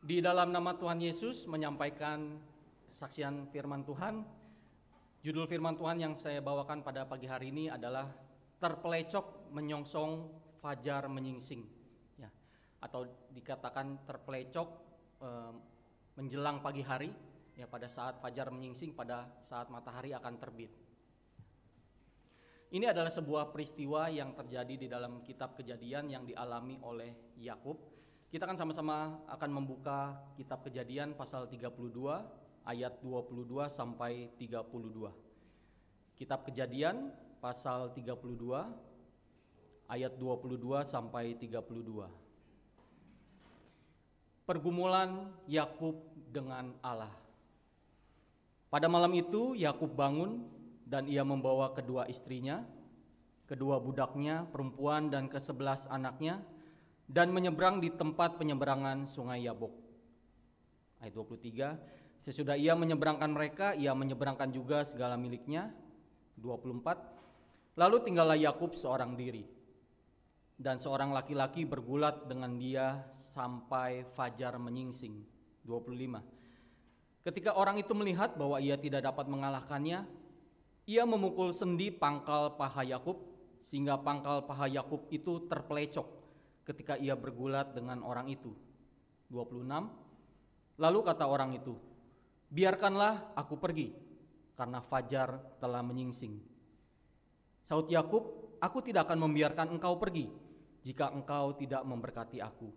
Di dalam nama Tuhan Yesus menyampaikan saksian firman Tuhan. Judul firman Tuhan yang saya bawakan pada pagi hari ini adalah terpelecok menyongsong fajar menyingsing. Ya, atau dikatakan terpelecok eh, menjelang pagi hari ya pada saat fajar menyingsing pada saat matahari akan terbit. Ini adalah sebuah peristiwa yang terjadi di dalam kitab Kejadian yang dialami oleh Yakub kita akan sama-sama akan membuka kitab Kejadian pasal 32 ayat 22 sampai 32. Kitab Kejadian pasal 32 ayat 22 sampai 32. Pergumulan Yakub dengan Allah. Pada malam itu Yakub bangun dan ia membawa kedua istrinya, kedua budaknya perempuan dan kesebelas anaknya dan menyeberang di tempat penyeberangan sungai Yabok. Ayat 23, sesudah ia menyeberangkan mereka, ia menyeberangkan juga segala miliknya. 24, lalu tinggallah Yakub seorang diri. Dan seorang laki-laki bergulat dengan dia sampai fajar menyingsing. 25. Ketika orang itu melihat bahwa ia tidak dapat mengalahkannya, ia memukul sendi pangkal paha Yakub sehingga pangkal paha Yakub itu terpelecok ketika ia bergulat dengan orang itu. 26 Lalu kata orang itu, "Biarkanlah aku pergi karena fajar telah menyingsing." Saud Yakub, "Aku tidak akan membiarkan engkau pergi jika engkau tidak memberkati aku."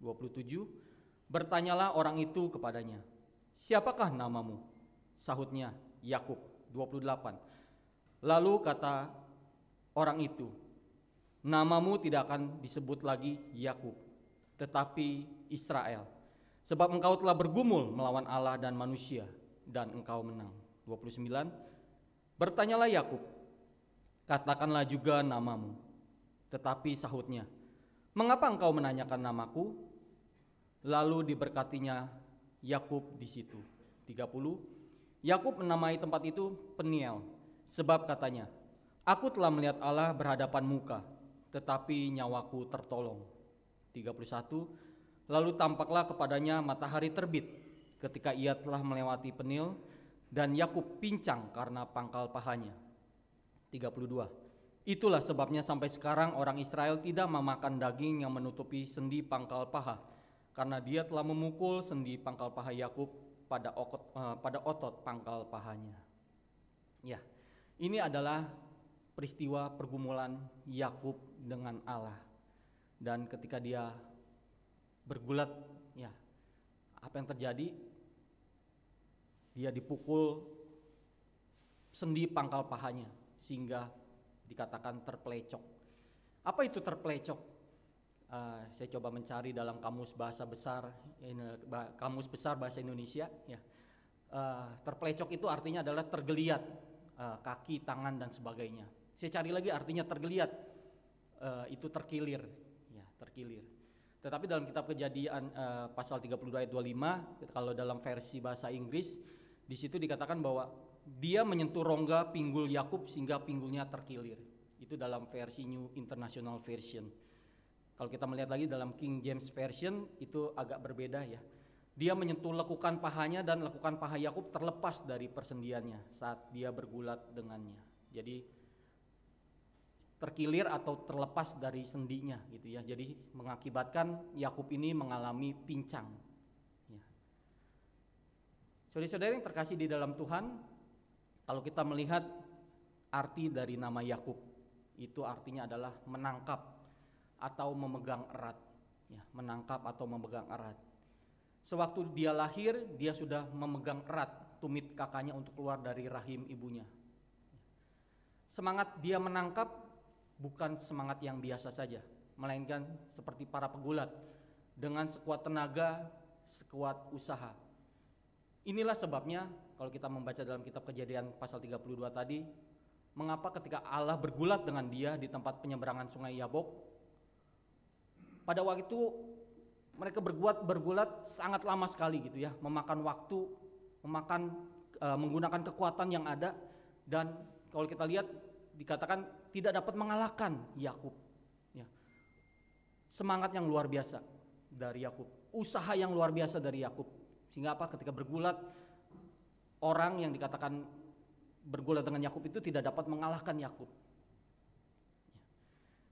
27 Bertanyalah orang itu kepadanya, "Siapakah namamu?" Sahutnya, "Yakub." 28 Lalu kata orang itu, Namamu tidak akan disebut lagi Yakub, tetapi Israel. Sebab engkau telah bergumul melawan Allah dan manusia dan engkau menang. 29 Bertanyalah Yakub, katakanlah juga namamu. Tetapi sahutnya, mengapa engkau menanyakan namaku? Lalu diberkatinya Yakub di situ. 30 Yakub menamai tempat itu Peniel, sebab katanya, Aku telah melihat Allah berhadapan muka, tetapi nyawaku tertolong. 31 Lalu tampaklah kepadanya matahari terbit ketika ia telah melewati penil dan Yakub pincang karena pangkal pahanya. 32 Itulah sebabnya sampai sekarang orang Israel tidak memakan daging yang menutupi sendi pangkal paha karena dia telah memukul sendi pangkal paha Yakub pada eh, pada otot pangkal pahanya. Ya. Ini adalah peristiwa pergumulan Yakub dengan Allah. Dan ketika dia bergulat, ya, apa yang terjadi? Dia dipukul sendi pangkal pahanya sehingga dikatakan terpelecok. Apa itu terpelecok? Uh, eh, saya coba mencari dalam kamus bahasa besar, in, bah, kamus besar bahasa Indonesia, ya. Uh, eh, terpelecok itu artinya adalah tergeliat, uh, kaki, tangan dan sebagainya. Saya cari lagi artinya tergeliat uh, itu terkilir, ya terkilir. Tetapi dalam kitab kejadian uh, pasal 32 ayat 25 kalau dalam versi bahasa Inggris di situ dikatakan bahwa dia menyentuh rongga pinggul Yakub sehingga pinggulnya terkilir. Itu dalam versi New International Version. Kalau kita melihat lagi dalam King James Version itu agak berbeda ya. Dia menyentuh lekukan pahanya dan lekukan paha Yakub terlepas dari persendiannya saat dia bergulat dengannya. Jadi terkilir atau terlepas dari sendinya gitu ya. Jadi mengakibatkan Yakub ini mengalami pincang. Ya. Saudara-saudara yang terkasih di dalam Tuhan, kalau kita melihat arti dari nama Yakub, itu artinya adalah menangkap atau memegang erat. Ya, menangkap atau memegang erat. Sewaktu dia lahir, dia sudah memegang erat tumit kakaknya untuk keluar dari rahim ibunya. Semangat dia menangkap bukan semangat yang biasa saja, melainkan seperti para pegulat dengan sekuat tenaga, sekuat usaha. Inilah sebabnya kalau kita membaca dalam kitab Kejadian pasal 32 tadi, mengapa ketika Allah bergulat dengan dia di tempat penyeberangan sungai Yabok, pada waktu itu mereka berbuat bergulat sangat lama sekali gitu ya, memakan waktu, memakan e, menggunakan kekuatan yang ada dan kalau kita lihat dikatakan tidak dapat mengalahkan Yakub. Ya. Semangat yang luar biasa dari Yakub, usaha yang luar biasa dari Yakub. Sehingga apa? Ketika bergulat orang yang dikatakan bergulat dengan Yakub itu tidak dapat mengalahkan Yakub. Ya.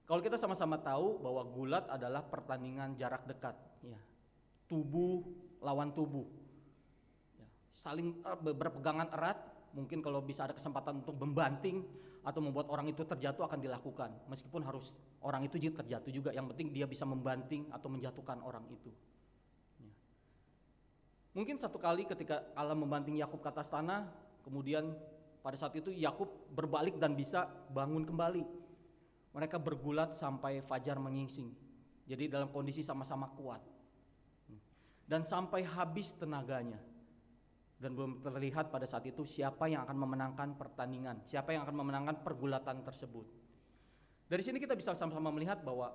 Kalau kita sama-sama tahu bahwa gulat adalah pertandingan jarak dekat, ya. tubuh lawan tubuh, ya. saling eh, berpegangan erat. Mungkin kalau bisa ada kesempatan untuk membanting, atau membuat orang itu terjatuh akan dilakukan meskipun harus orang itu terjatuh juga yang penting dia bisa membanting atau menjatuhkan orang itu ya. mungkin satu kali ketika Allah membanting Yakub ke atas tanah kemudian pada saat itu Yakub berbalik dan bisa bangun kembali mereka bergulat sampai fajar menyingsing jadi dalam kondisi sama-sama kuat dan sampai habis tenaganya dan belum terlihat pada saat itu siapa yang akan memenangkan pertandingan, siapa yang akan memenangkan pergulatan tersebut. Dari sini kita bisa sama-sama melihat bahwa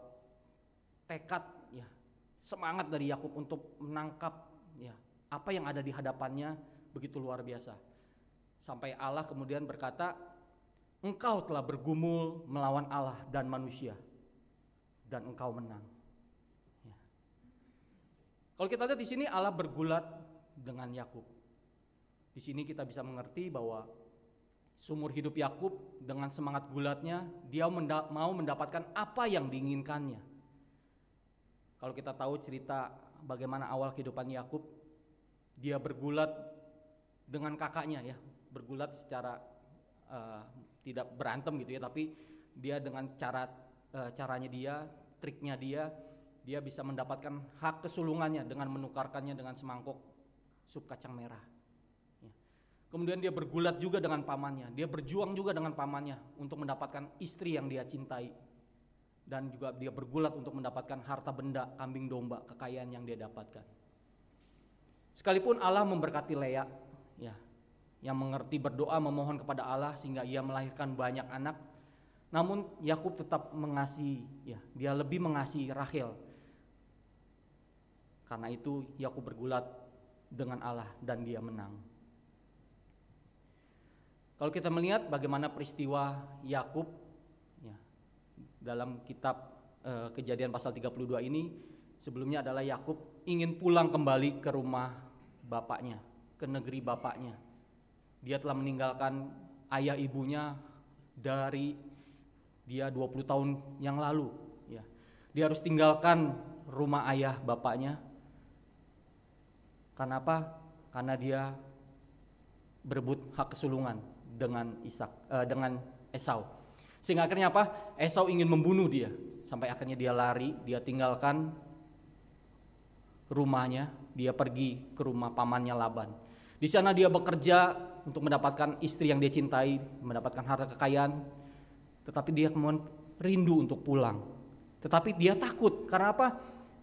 tekad ya, semangat dari Yakub untuk menangkap ya apa yang ada di hadapannya begitu luar biasa. Sampai Allah kemudian berkata, "Engkau telah bergumul melawan Allah dan manusia dan engkau menang." Ya. Kalau kita lihat di sini Allah bergulat dengan Yakub di sini kita bisa mengerti bahwa sumur hidup Yakub dengan semangat gulatnya dia menda mau mendapatkan apa yang diinginkannya. Kalau kita tahu cerita bagaimana awal kehidupan Yakub, dia bergulat dengan kakaknya ya, bergulat secara uh, tidak berantem gitu ya, tapi dia dengan cara uh, caranya dia, triknya dia, dia bisa mendapatkan hak kesulungannya dengan menukarkannya dengan semangkuk sup kacang merah. Kemudian dia bergulat juga dengan pamannya. Dia berjuang juga dengan pamannya untuk mendapatkan istri yang dia cintai. Dan juga dia bergulat untuk mendapatkan harta benda, kambing domba, kekayaan yang dia dapatkan. Sekalipun Allah memberkati Lea, ya, yang mengerti berdoa memohon kepada Allah sehingga ia melahirkan banyak anak. Namun Yakub tetap mengasihi, ya, dia lebih mengasihi Rahel. Karena itu Yakub bergulat dengan Allah dan dia menang. Kalau kita melihat bagaimana peristiwa Yakub ya, dalam kitab eh, Kejadian pasal 32 ini, sebelumnya adalah Yakub ingin pulang kembali ke rumah bapaknya, ke negeri bapaknya. Dia telah meninggalkan ayah ibunya dari dia 20 tahun yang lalu, ya. Dia harus tinggalkan rumah ayah bapaknya. Karena apa? Karena dia berebut hak kesulungan dengan Ishak uh, dengan Esau. Sehingga akhirnya apa? Esau ingin membunuh dia. Sampai akhirnya dia lari, dia tinggalkan rumahnya, dia pergi ke rumah pamannya Laban. Di sana dia bekerja untuk mendapatkan istri yang dia cintai, mendapatkan harta kekayaan. Tetapi dia kemudian rindu untuk pulang. Tetapi dia takut karena apa?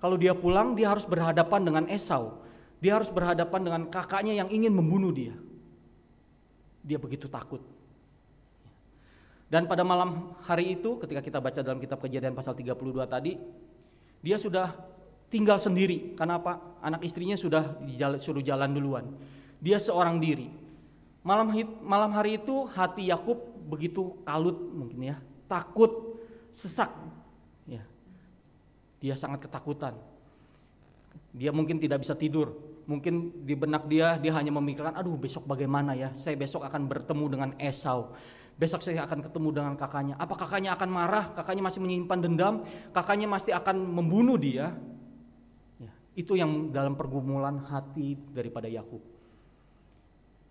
Kalau dia pulang dia harus berhadapan dengan Esau. Dia harus berhadapan dengan kakaknya yang ingin membunuh dia. Dia begitu takut. Dan pada malam hari itu ketika kita baca dalam kitab kejadian pasal 32 tadi, dia sudah tinggal sendiri. Karena apa? Anak istrinya sudah suruh jalan duluan. Dia seorang diri. Malam, malam hari itu hati Yakub begitu kalut mungkin ya, takut, sesak. Ya. Dia sangat ketakutan. Dia mungkin tidak bisa tidur mungkin di benak dia dia hanya memikirkan aduh besok bagaimana ya saya besok akan bertemu dengan Esau besok saya akan ketemu dengan kakaknya apa kakaknya akan marah kakaknya masih menyimpan dendam kakaknya masih akan membunuh dia ya, itu yang dalam pergumulan hati daripada Yakub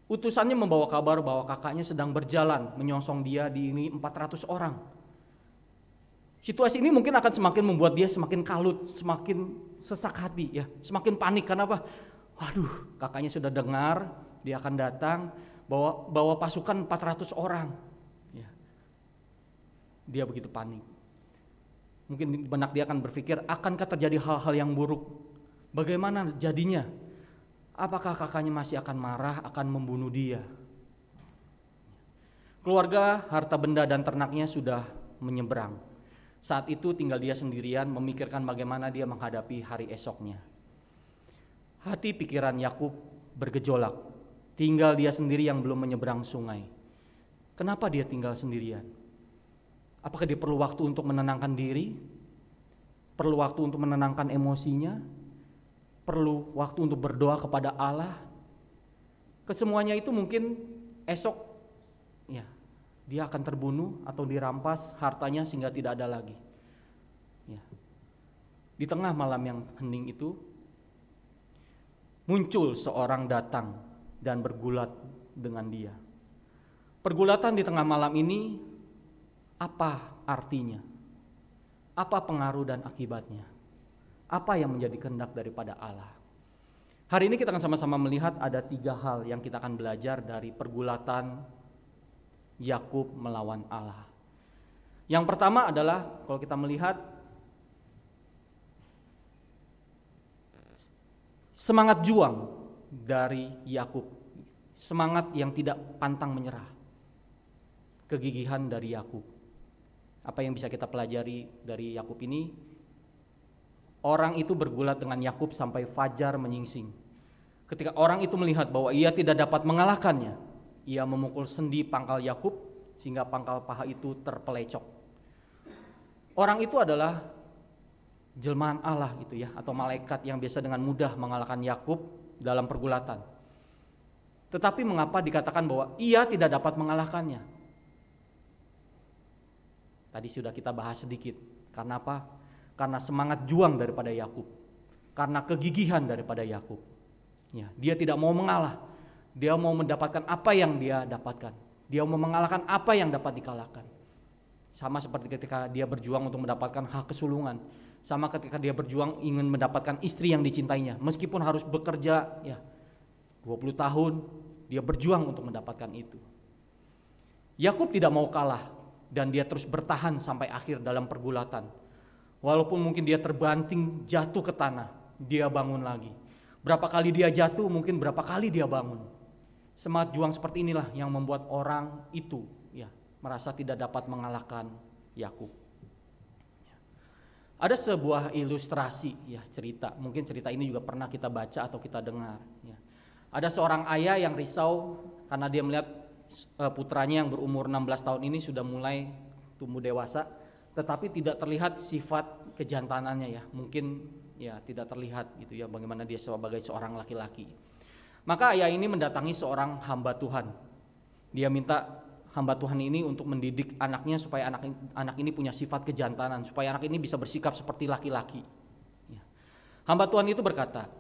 utusannya membawa kabar bahwa kakaknya sedang berjalan menyongsong dia di ini 400 orang Situasi ini mungkin akan semakin membuat dia semakin kalut, semakin sesak hati ya, semakin panik Kenapa? Waduh, kakaknya sudah dengar dia akan datang bawa bawa pasukan 400 orang. Ya. Dia begitu panik. Mungkin benak dia akan berpikir, akankah terjadi hal-hal yang buruk? Bagaimana jadinya? Apakah kakaknya masih akan marah, akan membunuh dia? Keluarga, harta benda dan ternaknya sudah menyeberang. Saat itu tinggal dia sendirian memikirkan bagaimana dia menghadapi hari esoknya. Hati pikiran Yakub bergejolak. Tinggal dia sendiri yang belum menyeberang sungai. Kenapa dia tinggal sendirian? Apakah dia perlu waktu untuk menenangkan diri? Perlu waktu untuk menenangkan emosinya? Perlu waktu untuk berdoa kepada Allah? Kesemuanya itu mungkin esok ya dia akan terbunuh atau dirampas hartanya sehingga tidak ada lagi. Ya. Di tengah malam yang hening itu, muncul seorang datang dan bergulat dengan dia. Pergulatan di tengah malam ini apa artinya? Apa pengaruh dan akibatnya? Apa yang menjadi kehendak daripada Allah? Hari ini kita akan sama-sama melihat ada tiga hal yang kita akan belajar dari pergulatan Yakub melawan Allah. Yang pertama adalah kalau kita melihat semangat juang dari Yakub, semangat yang tidak pantang menyerah, kegigihan dari Yakub. Apa yang bisa kita pelajari dari Yakub ini? Orang itu bergulat dengan Yakub sampai fajar menyingsing. Ketika orang itu melihat bahwa ia tidak dapat mengalahkannya, ia memukul sendi pangkal Yakub sehingga pangkal paha itu terpelecok. Orang itu adalah jelmaan Allah gitu ya atau malaikat yang biasa dengan mudah mengalahkan Yakub dalam pergulatan. Tetapi mengapa dikatakan bahwa ia tidak dapat mengalahkannya? Tadi sudah kita bahas sedikit. Karena apa? Karena semangat juang daripada Yakub. Karena kegigihan daripada Yakub. Ya, dia tidak mau mengalah. Dia mau mendapatkan apa yang dia dapatkan. Dia mau mengalahkan apa yang dapat dikalahkan. Sama seperti ketika dia berjuang untuk mendapatkan hak kesulungan sama ketika dia berjuang ingin mendapatkan istri yang dicintainya meskipun harus bekerja ya 20 tahun dia berjuang untuk mendapatkan itu Yakub tidak mau kalah dan dia terus bertahan sampai akhir dalam pergulatan walaupun mungkin dia terbanting jatuh ke tanah dia bangun lagi berapa kali dia jatuh mungkin berapa kali dia bangun semangat juang seperti inilah yang membuat orang itu ya merasa tidak dapat mengalahkan Yakub ada sebuah ilustrasi ya cerita, mungkin cerita ini juga pernah kita baca atau kita dengar. Ya. Ada seorang ayah yang risau karena dia melihat eh, putranya yang berumur 16 tahun ini sudah mulai tumbuh dewasa, tetapi tidak terlihat sifat kejantanannya ya, mungkin ya tidak terlihat gitu ya bagaimana dia sebagai seorang laki-laki. Maka ayah ini mendatangi seorang hamba Tuhan. Dia minta hamba Tuhan ini untuk mendidik anaknya supaya anak anak ini punya sifat kejantanan, supaya anak ini bisa bersikap seperti laki-laki. Ya. Hamba Tuhan itu berkata,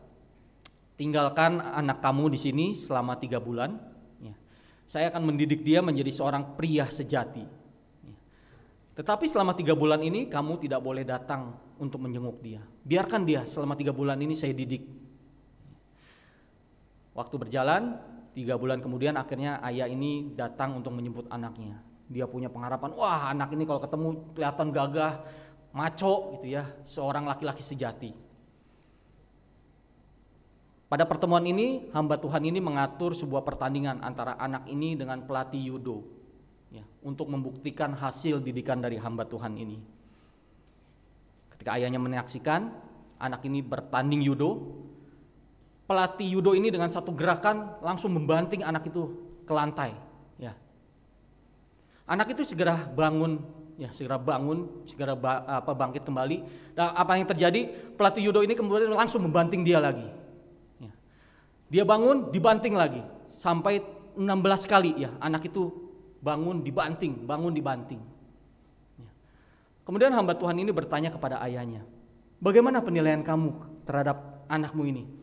tinggalkan anak kamu di sini selama tiga bulan. Ya. Saya akan mendidik dia menjadi seorang pria sejati. Ya. Tetapi selama tiga bulan ini kamu tidak boleh datang untuk menjenguk dia. Biarkan dia selama tiga bulan ini saya didik. Waktu berjalan, Tiga bulan kemudian akhirnya ayah ini datang untuk menyebut anaknya. Dia punya pengharapan, wah anak ini kalau ketemu kelihatan gagah, maco gitu ya, seorang laki-laki sejati. Pada pertemuan ini, hamba Tuhan ini mengatur sebuah pertandingan antara anak ini dengan pelatih Yudo ya, untuk membuktikan hasil didikan dari hamba Tuhan ini. Ketika ayahnya menyaksikan, anak ini bertanding Yudo, pelatih yudo ini dengan satu gerakan langsung membanting anak itu ke lantai ya anak itu segera bangun ya segera bangun segera ba, apa bangkit kembali dan apa yang terjadi pelatih yudo ini kemudian langsung membanting dia lagi ya. dia bangun dibanting lagi sampai 16 kali ya anak itu bangun dibanting bangun dibanting ya. kemudian hamba Tuhan ini bertanya kepada ayahnya bagaimana penilaian kamu terhadap anakmu ini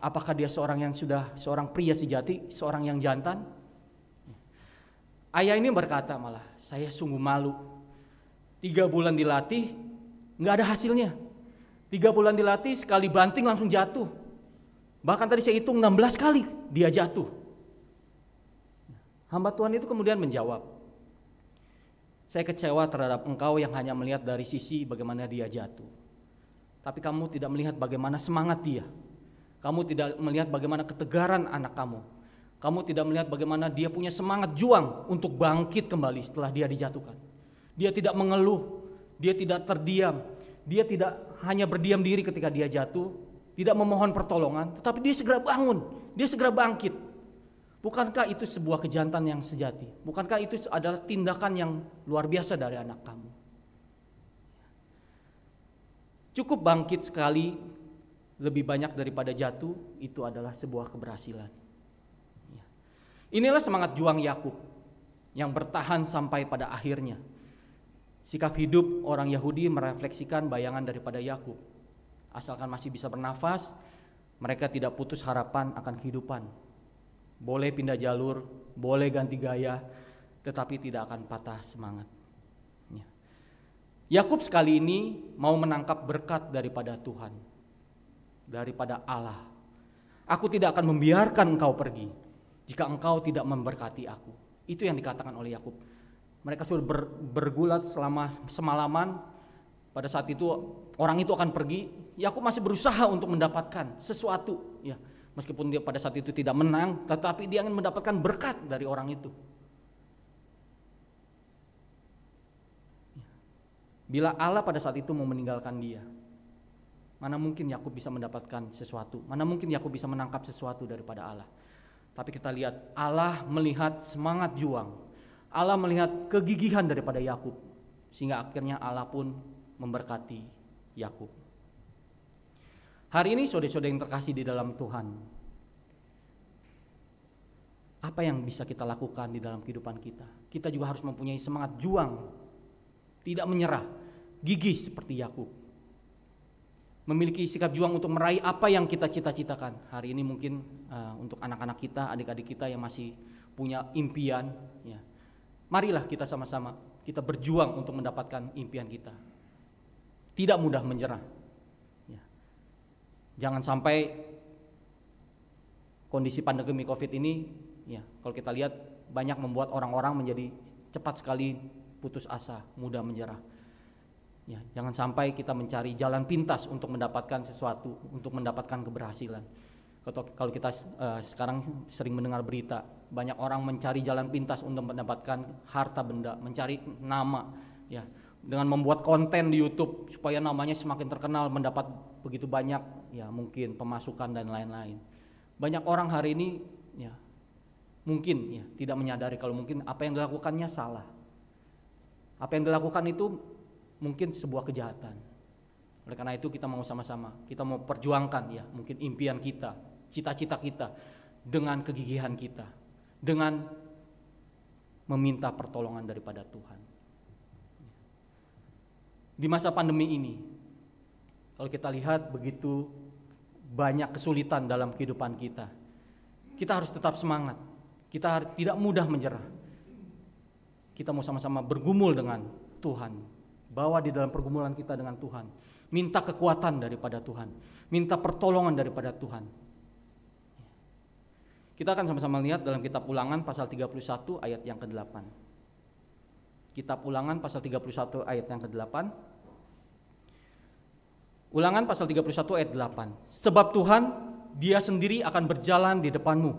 Apakah dia seorang yang sudah seorang pria sejati, seorang yang jantan? Ayah ini berkata malah, saya sungguh malu. Tiga bulan dilatih, nggak ada hasilnya. Tiga bulan dilatih, sekali banting langsung jatuh. Bahkan tadi saya hitung 16 kali dia jatuh. Hamba Tuhan itu kemudian menjawab, saya kecewa terhadap engkau yang hanya melihat dari sisi bagaimana dia jatuh. Tapi kamu tidak melihat bagaimana semangat dia, kamu tidak melihat bagaimana ketegaran anak kamu. Kamu tidak melihat bagaimana dia punya semangat juang untuk bangkit kembali setelah dia dijatuhkan. Dia tidak mengeluh, dia tidak terdiam, dia tidak hanya berdiam diri ketika dia jatuh, tidak memohon pertolongan, tetapi dia segera bangun, dia segera bangkit. Bukankah itu sebuah kejantan yang sejati? Bukankah itu adalah tindakan yang luar biasa dari anak kamu? Cukup bangkit sekali lebih banyak daripada jatuh itu adalah sebuah keberhasilan. Ya. Inilah semangat juang Yakub yang bertahan sampai pada akhirnya. Sikap hidup orang Yahudi merefleksikan bayangan daripada Yakub. Asalkan masih bisa bernafas, mereka tidak putus harapan akan kehidupan. Boleh pindah jalur, boleh ganti gaya, tetapi tidak akan patah semangat. Ya. Yakub sekali ini mau menangkap berkat daripada Tuhan daripada Allah. Aku tidak akan membiarkan engkau pergi jika engkau tidak memberkati aku. Itu yang dikatakan oleh Yakub. Mereka sudah ber, bergulat selama semalaman. Pada saat itu orang itu akan pergi. Yakub masih berusaha untuk mendapatkan sesuatu, ya. Meskipun dia pada saat itu tidak menang, tetapi dia ingin mendapatkan berkat dari orang itu. Bila Allah pada saat itu mau meninggalkan dia, Mana mungkin Yakub bisa mendapatkan sesuatu? Mana mungkin Yakub bisa menangkap sesuatu daripada Allah? Tapi kita lihat Allah melihat semangat juang. Allah melihat kegigihan daripada Yakub sehingga akhirnya Allah pun memberkati Yakub. Hari ini saudara-saudara yang terkasih di dalam Tuhan. Apa yang bisa kita lakukan di dalam kehidupan kita? Kita juga harus mempunyai semangat juang, tidak menyerah, gigih seperti Yakub memiliki sikap juang untuk meraih apa yang kita cita-citakan. Hari ini mungkin uh, untuk anak-anak kita, adik-adik kita yang masih punya impian, ya. Marilah kita sama-sama kita berjuang untuk mendapatkan impian kita. Tidak mudah menyerah. Ya. Jangan sampai kondisi pandemi Covid ini ya, kalau kita lihat banyak membuat orang-orang menjadi cepat sekali putus asa, mudah menyerah. Ya, jangan sampai kita mencari jalan pintas untuk mendapatkan sesuatu, untuk mendapatkan keberhasilan. Kalau kita uh, sekarang sering mendengar berita, banyak orang mencari jalan pintas untuk mendapatkan harta benda, mencari nama, ya, dengan membuat konten di YouTube supaya namanya semakin terkenal, mendapat begitu banyak, ya mungkin pemasukan dan lain-lain. Banyak orang hari ini, ya, mungkin ya tidak menyadari kalau mungkin apa yang dilakukannya salah. Apa yang dilakukan itu mungkin sebuah kejahatan. Oleh karena itu kita mau sama-sama, kita mau perjuangkan ya mungkin impian kita, cita-cita kita dengan kegigihan kita, dengan meminta pertolongan daripada Tuhan. Di masa pandemi ini, kalau kita lihat begitu banyak kesulitan dalam kehidupan kita, kita harus tetap semangat, kita tidak mudah menyerah. Kita mau sama-sama bergumul dengan Tuhan Bawa di dalam pergumulan kita dengan Tuhan. Minta kekuatan daripada Tuhan. Minta pertolongan daripada Tuhan. Kita akan sama-sama lihat dalam kitab ulangan pasal 31 ayat yang ke-8. Kitab ulangan pasal 31 ayat yang ke-8. Ulangan pasal 31 ayat 8. Sebab Tuhan dia sendiri akan berjalan di depanmu.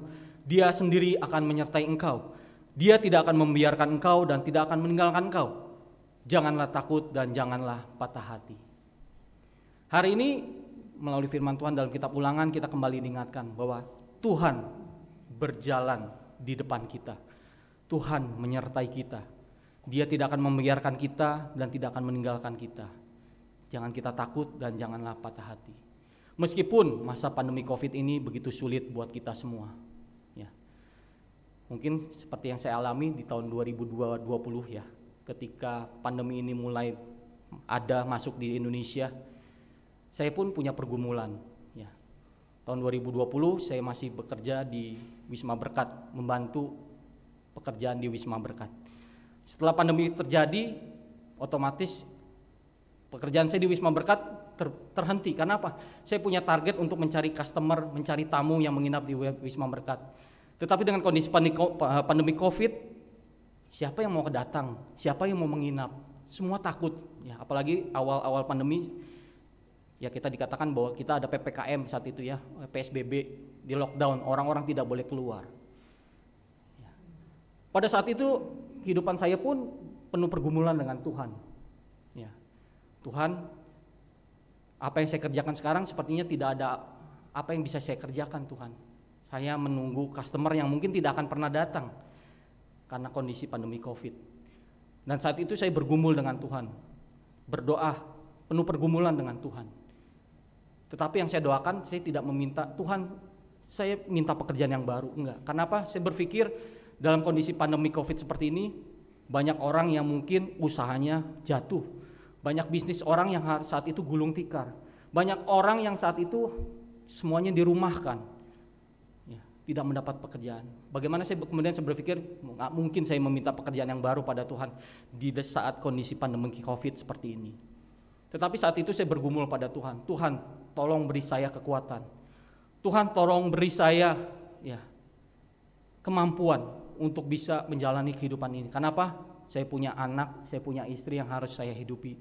Dia sendiri akan menyertai engkau. Dia tidak akan membiarkan engkau dan tidak akan meninggalkan engkau. Janganlah takut dan janganlah patah hati. Hari ini melalui firman Tuhan dalam kitab Ulangan kita kembali diingatkan bahwa Tuhan berjalan di depan kita. Tuhan menyertai kita. Dia tidak akan membiarkan kita dan tidak akan meninggalkan kita. Jangan kita takut dan janganlah patah hati. Meskipun masa pandemi Covid ini begitu sulit buat kita semua. Ya. Mungkin seperti yang saya alami di tahun 2020 ya ketika pandemi ini mulai ada masuk di Indonesia, saya pun punya pergumulan. Ya. Tahun 2020 saya masih bekerja di Wisma Berkat, membantu pekerjaan di Wisma Berkat. Setelah pandemi terjadi, otomatis pekerjaan saya di Wisma Berkat ter terhenti. Karena apa? Saya punya target untuk mencari customer, mencari tamu yang menginap di Wisma Berkat. Tetapi dengan kondisi pandemi COVID, siapa yang mau datang, siapa yang mau menginap, semua takut. Ya, apalagi awal-awal pandemi, ya kita dikatakan bahwa kita ada ppkm saat itu ya, psbb di lockdown, orang-orang tidak boleh keluar. Ya. Pada saat itu kehidupan saya pun penuh pergumulan dengan Tuhan. Ya, Tuhan, apa yang saya kerjakan sekarang sepertinya tidak ada apa yang bisa saya kerjakan Tuhan. Saya menunggu customer yang mungkin tidak akan pernah datang karena kondisi pandemi COVID. Dan saat itu saya bergumul dengan Tuhan, berdoa penuh pergumulan dengan Tuhan. Tetapi yang saya doakan, saya tidak meminta Tuhan, saya minta pekerjaan yang baru, enggak. Kenapa? Saya berpikir dalam kondisi pandemi COVID seperti ini, banyak orang yang mungkin usahanya jatuh, banyak bisnis orang yang saat itu gulung tikar, banyak orang yang saat itu semuanya dirumahkan, tidak mendapat pekerjaan. Bagaimana saya kemudian saya berpikir nggak mungkin saya meminta pekerjaan yang baru pada Tuhan di saat kondisi pandemi COVID seperti ini. Tetapi saat itu saya bergumul pada Tuhan, Tuhan tolong beri saya kekuatan. Tuhan tolong beri saya ya kemampuan untuk bisa menjalani kehidupan ini. Kenapa? Saya punya anak, saya punya istri yang harus saya hidupi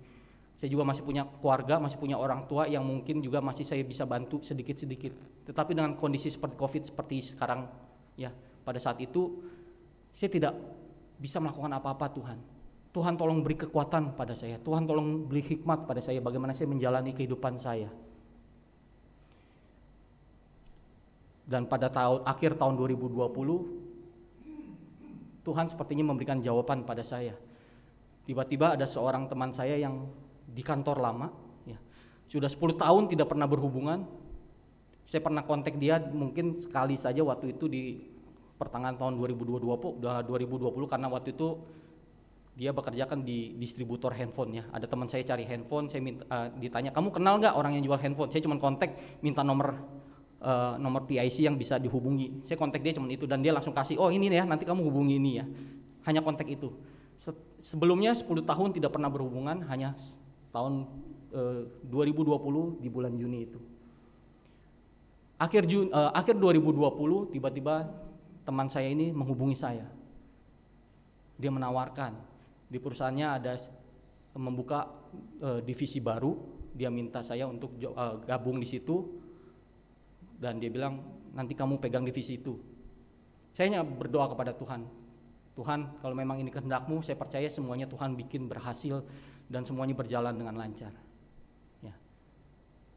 saya juga masih punya keluarga, masih punya orang tua yang mungkin juga masih saya bisa bantu sedikit-sedikit. Tetapi dengan kondisi seperti Covid seperti sekarang ya, pada saat itu saya tidak bisa melakukan apa-apa Tuhan. Tuhan tolong beri kekuatan pada saya. Tuhan tolong beri hikmat pada saya bagaimana saya menjalani kehidupan saya. Dan pada tahun akhir tahun 2020 Tuhan sepertinya memberikan jawaban pada saya. Tiba-tiba ada seorang teman saya yang di kantor lama ya. Sudah 10 tahun tidak pernah berhubungan. Saya pernah kontak dia mungkin sekali saja waktu itu di pertengahan tahun 2022 2020 karena waktu itu dia bekerja kan di distributor handphone ya. Ada teman saya cari handphone, saya minta, uh, ditanya, "Kamu kenal nggak orang yang jual handphone?" Saya cuma kontak, minta nomor uh, nomor PIC yang bisa dihubungi. Saya kontak dia cuma itu dan dia langsung kasih, "Oh, ini nih ya, nanti kamu hubungi ini ya." Hanya kontak itu. Se sebelumnya 10 tahun tidak pernah berhubungan, hanya tahun eh, 2020 di bulan Juni itu. Akhir Jun, eh, akhir 2020 tiba-tiba teman saya ini menghubungi saya. Dia menawarkan di perusahaannya ada membuka eh, divisi baru, dia minta saya untuk eh, gabung di situ dan dia bilang nanti kamu pegang divisi itu. Saya hanya berdoa kepada Tuhan. Tuhan, kalau memang ini kehendakmu, saya percaya semuanya Tuhan bikin berhasil dan semuanya berjalan dengan lancar. Ya.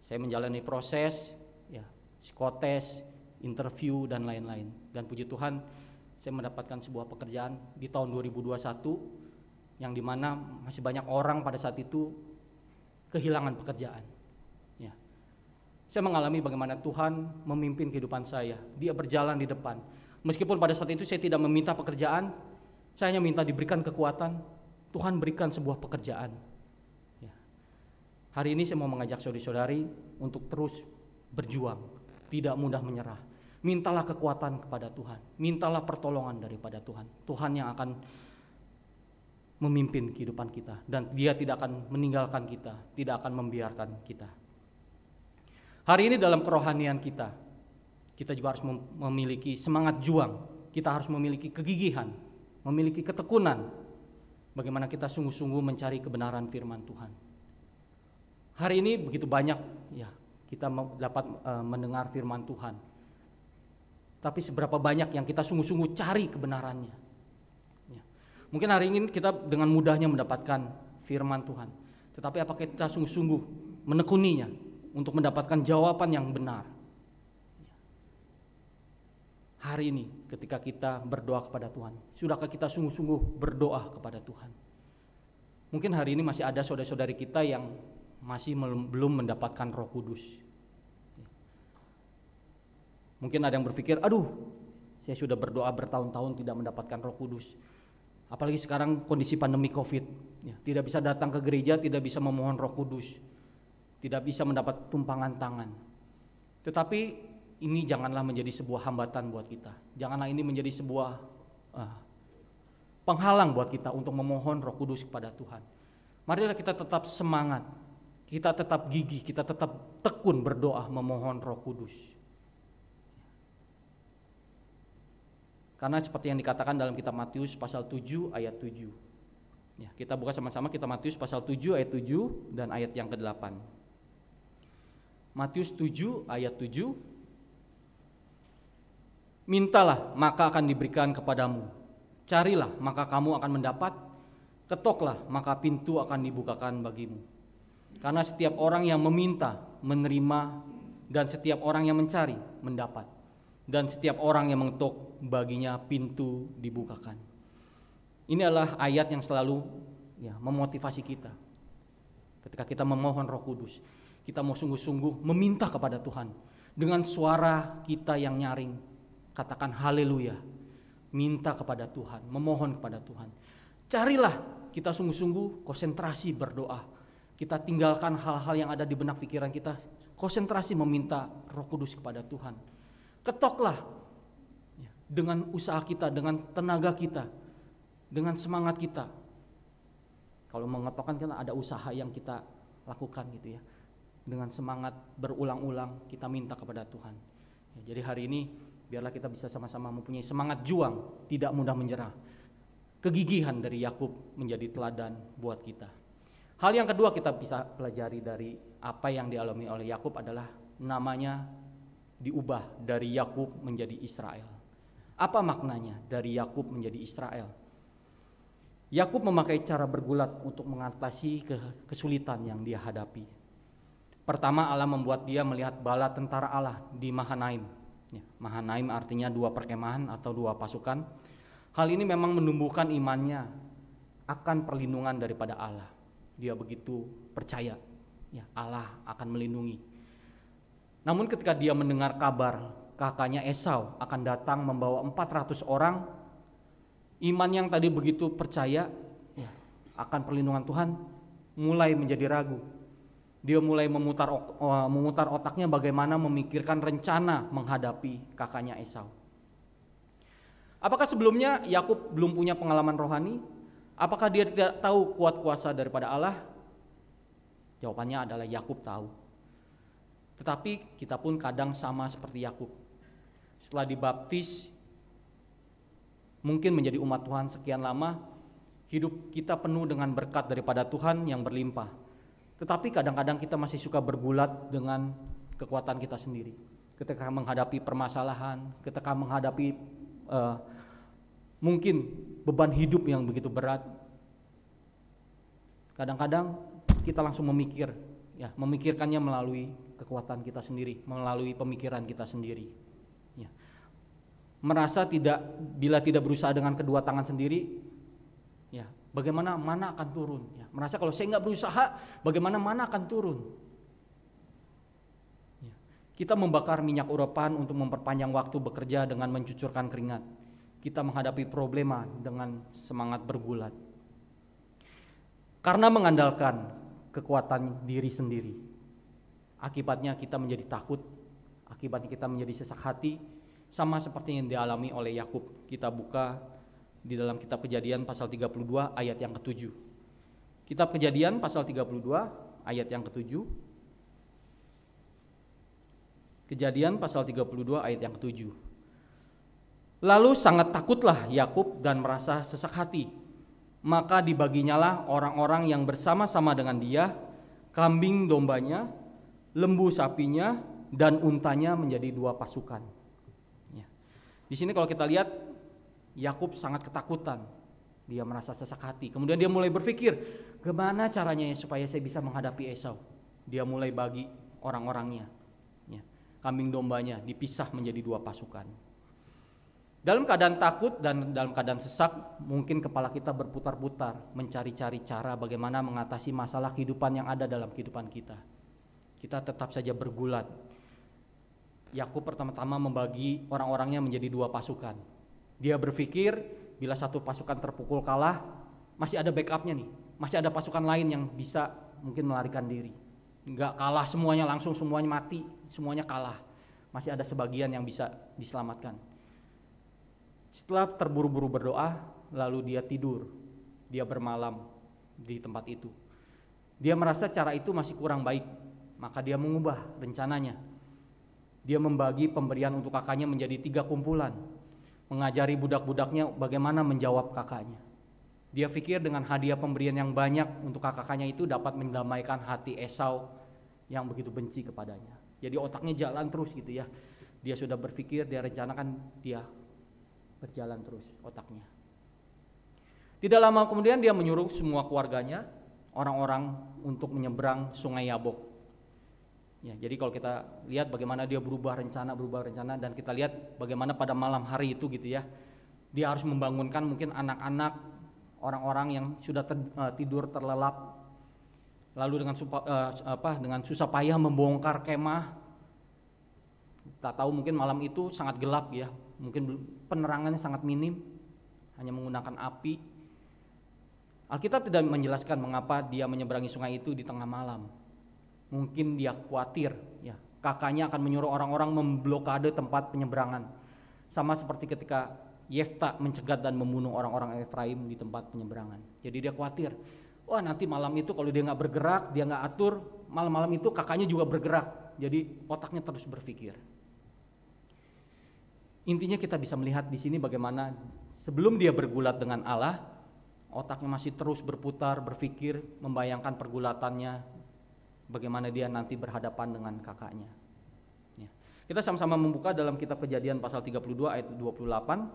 Saya menjalani proses, ya, psikotes, interview dan lain-lain. Dan puji Tuhan, saya mendapatkan sebuah pekerjaan di tahun 2021 yang dimana masih banyak orang pada saat itu kehilangan pekerjaan. Ya. Saya mengalami bagaimana Tuhan memimpin kehidupan saya. Dia berjalan di depan. Meskipun pada saat itu saya tidak meminta pekerjaan, saya hanya minta diberikan kekuatan Tuhan berikan sebuah pekerjaan. Ya. Hari ini saya mau mengajak saudari-saudari untuk terus berjuang, tidak mudah menyerah. Mintalah kekuatan kepada Tuhan, mintalah pertolongan daripada Tuhan. Tuhan yang akan memimpin kehidupan kita dan dia tidak akan meninggalkan kita, tidak akan membiarkan kita. Hari ini dalam kerohanian kita, kita juga harus memiliki semangat juang, kita harus memiliki kegigihan, memiliki ketekunan, bagaimana kita sungguh-sungguh mencari kebenaran firman Tuhan. Hari ini begitu banyak ya kita dapat uh, mendengar firman Tuhan. Tapi seberapa banyak yang kita sungguh-sungguh cari kebenarannya. Ya. Mungkin hari ini kita dengan mudahnya mendapatkan firman Tuhan. Tetapi apakah kita sungguh-sungguh menekuninya untuk mendapatkan jawaban yang benar hari ini ketika kita berdoa kepada Tuhan? Sudahkah kita sungguh-sungguh berdoa kepada Tuhan? Mungkin hari ini masih ada saudara-saudari kita yang masih belum mendapatkan Roh Kudus. Mungkin ada yang berpikir, "Aduh, saya sudah berdoa bertahun-tahun tidak mendapatkan Roh Kudus." Apalagi sekarang kondisi pandemi COVID, ya, tidak bisa datang ke gereja, tidak bisa memohon Roh Kudus, tidak bisa mendapat tumpangan tangan. Tetapi ini janganlah menjadi sebuah hambatan buat kita. Janganlah ini menjadi sebuah uh, penghalang buat kita untuk memohon Roh Kudus kepada Tuhan. Marilah kita tetap semangat, kita tetap gigih, kita tetap tekun berdoa memohon Roh Kudus. Karena seperti yang dikatakan dalam kitab Matius pasal 7 ayat 7. Ya, kita buka sama-sama kitab Matius pasal 7 ayat 7 dan ayat yang ke-8. Matius 7 ayat 7 Mintalah, maka akan diberikan kepadamu. Carilah, maka kamu akan mendapat. Ketoklah, maka pintu akan dibukakan bagimu. Karena setiap orang yang meminta, menerima, dan setiap orang yang mencari, mendapat. Dan setiap orang yang mengetok, baginya pintu dibukakan. Ini adalah ayat yang selalu ya, memotivasi kita. Ketika kita memohon roh kudus, kita mau sungguh-sungguh meminta kepada Tuhan. Dengan suara kita yang nyaring, Katakan haleluya. Minta kepada Tuhan, memohon kepada Tuhan. Carilah kita sungguh-sungguh konsentrasi berdoa. Kita tinggalkan hal-hal yang ada di benak pikiran kita. Konsentrasi meminta roh kudus kepada Tuhan. Ketoklah dengan usaha kita, dengan tenaga kita, dengan semangat kita. Kalau mengetokkan kan ada usaha yang kita lakukan gitu ya. Dengan semangat berulang-ulang kita minta kepada Tuhan. Ya, jadi hari ini Biarlah kita bisa sama-sama mempunyai semangat juang, tidak mudah menyerah. Kegigihan dari Yakub menjadi teladan buat kita. Hal yang kedua kita bisa pelajari dari apa yang dialami oleh Yakub adalah namanya diubah dari Yakub menjadi Israel. Apa maknanya dari Yakub menjadi Israel? Yakub memakai cara bergulat untuk mengatasi kesulitan yang dia hadapi. Pertama Allah membuat dia melihat bala tentara Allah di Mahanaim Mahanaim artinya dua perkemahan atau dua pasukan. Hal ini memang menumbuhkan imannya akan perlindungan daripada Allah. Dia begitu percaya, ya Allah akan melindungi. Namun ketika dia mendengar kabar kakaknya Esau akan datang membawa 400 orang, iman yang tadi begitu percaya ya, akan perlindungan Tuhan mulai menjadi ragu dia mulai memutar eh, memutar otaknya bagaimana memikirkan rencana menghadapi kakaknya Esau. Apakah sebelumnya Yakub belum punya pengalaman rohani? Apakah dia tidak tahu kuat kuasa daripada Allah? Jawabannya adalah Yakub tahu. Tetapi kita pun kadang sama seperti Yakub. Setelah dibaptis mungkin menjadi umat Tuhan sekian lama, hidup kita penuh dengan berkat daripada Tuhan yang berlimpah tetapi kadang-kadang kita masih suka bergulat dengan kekuatan kita sendiri. Ketika menghadapi permasalahan, ketika menghadapi uh, mungkin beban hidup yang begitu berat, kadang-kadang kita langsung memikir, ya, memikirkannya melalui kekuatan kita sendiri, melalui pemikiran kita sendiri. Ya. Merasa tidak bila tidak berusaha dengan kedua tangan sendiri, ya Bagaimana mana akan turun? Ya, merasa kalau saya nggak berusaha, bagaimana mana akan turun? Ya, kita membakar minyak urapan untuk memperpanjang waktu bekerja dengan mencucurkan keringat. Kita menghadapi problema dengan semangat bergulat. Karena mengandalkan kekuatan diri sendiri. Akibatnya kita menjadi takut, akibatnya kita menjadi sesak hati, sama seperti yang dialami oleh Yakub. Kita buka di dalam kitab kejadian pasal 32 ayat yang ketujuh. Kitab kejadian pasal 32 ayat yang ketujuh. Kejadian pasal 32 ayat yang ketujuh. Lalu sangat takutlah Yakub dan merasa sesak hati. Maka dibaginyalah orang-orang yang bersama-sama dengan dia, kambing dombanya, lembu sapinya, dan untanya menjadi dua pasukan. Ya. Di sini kalau kita lihat Yakub sangat ketakutan. Dia merasa sesak hati. Kemudian dia mulai berpikir, gimana caranya ya supaya saya bisa menghadapi Esau? Dia mulai bagi orang-orangnya. Ya, kambing dombanya dipisah menjadi dua pasukan. Dalam keadaan takut dan dalam keadaan sesak, mungkin kepala kita berputar-putar, mencari-cari cara bagaimana mengatasi masalah kehidupan yang ada dalam kehidupan kita. Kita tetap saja bergulat. Yakub pertama-tama membagi orang-orangnya menjadi dua pasukan dia berpikir bila satu pasukan terpukul kalah, masih ada backupnya nih, masih ada pasukan lain yang bisa mungkin melarikan diri. Enggak kalah semuanya langsung semuanya mati, semuanya kalah. Masih ada sebagian yang bisa diselamatkan. Setelah terburu-buru berdoa, lalu dia tidur. Dia bermalam di tempat itu. Dia merasa cara itu masih kurang baik, maka dia mengubah rencananya. Dia membagi pemberian untuk kakaknya menjadi tiga kumpulan, mengajari budak-budaknya bagaimana menjawab kakaknya. Dia pikir dengan hadiah pemberian yang banyak untuk kakaknya itu dapat mendamaikan hati Esau yang begitu benci kepadanya. Jadi otaknya jalan terus gitu ya. Dia sudah berpikir, dia rencanakan, dia berjalan terus otaknya. Tidak lama kemudian dia menyuruh semua keluarganya, orang-orang untuk menyeberang sungai Yabok Ya, jadi kalau kita lihat bagaimana dia berubah rencana, berubah rencana dan kita lihat bagaimana pada malam hari itu gitu ya. Dia harus membangunkan mungkin anak-anak, orang-orang yang sudah ter, uh, tidur terlelap. Lalu dengan supa, uh, apa dengan susah payah membongkar kemah. Tak tahu mungkin malam itu sangat gelap ya. Mungkin penerangannya sangat minim. Hanya menggunakan api. Alkitab tidak menjelaskan mengapa dia menyeberangi sungai itu di tengah malam Mungkin dia khawatir, ya kakaknya akan menyuruh orang-orang memblokade tempat penyeberangan. Sama seperti ketika Yefta mencegat dan membunuh orang-orang Efraim di tempat penyeberangan. Jadi dia khawatir, wah nanti malam itu kalau dia nggak bergerak, dia nggak atur, malam-malam itu kakaknya juga bergerak. Jadi otaknya terus berpikir. Intinya kita bisa melihat di sini bagaimana sebelum dia bergulat dengan Allah, otaknya masih terus berputar, berpikir, membayangkan pergulatannya, bagaimana dia nanti berhadapan dengan kakaknya. Ya. Kita sama-sama membuka dalam kitab Kejadian pasal 32 ayat 28.